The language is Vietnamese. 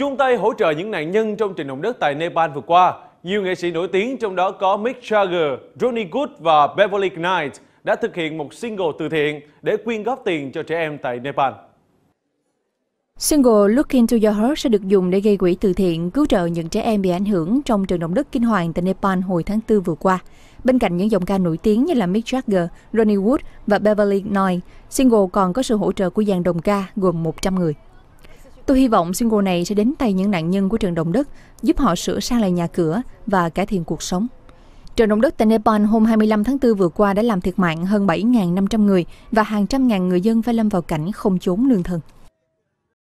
Chung tay hỗ trợ những nạn nhân trong trận động đất tại Nepal vừa qua, nhiều nghệ sĩ nổi tiếng trong đó có Mick Jagger, Johnny Good và Beverly Knight đã thực hiện một single từ thiện để quyên góp tiền cho trẻ em tại Nepal. Single "Looking to Your Heart sẽ được dùng để gây quỹ từ thiện cứu trợ những trẻ em bị ảnh hưởng trong trận động đất kinh hoàng tại Nepal hồi tháng 4 vừa qua. Bên cạnh những giọng ca nổi tiếng như là Mick Jagger, Ronnie Wood và Beverly Knight, single còn có sự hỗ trợ của dàn đồng ca gồm 100 người. Tôi hy vọng single này sẽ đến tay những nạn nhân của trận động đất, giúp họ sửa sang lại nhà cửa và cải thiện cuộc sống. Trận động đất tại Nepal hôm 25 tháng 4 vừa qua đã làm thiệt mạng hơn 7.500 người và hàng trăm ngàn người dân phải lâm vào cảnh không chốn nương thân.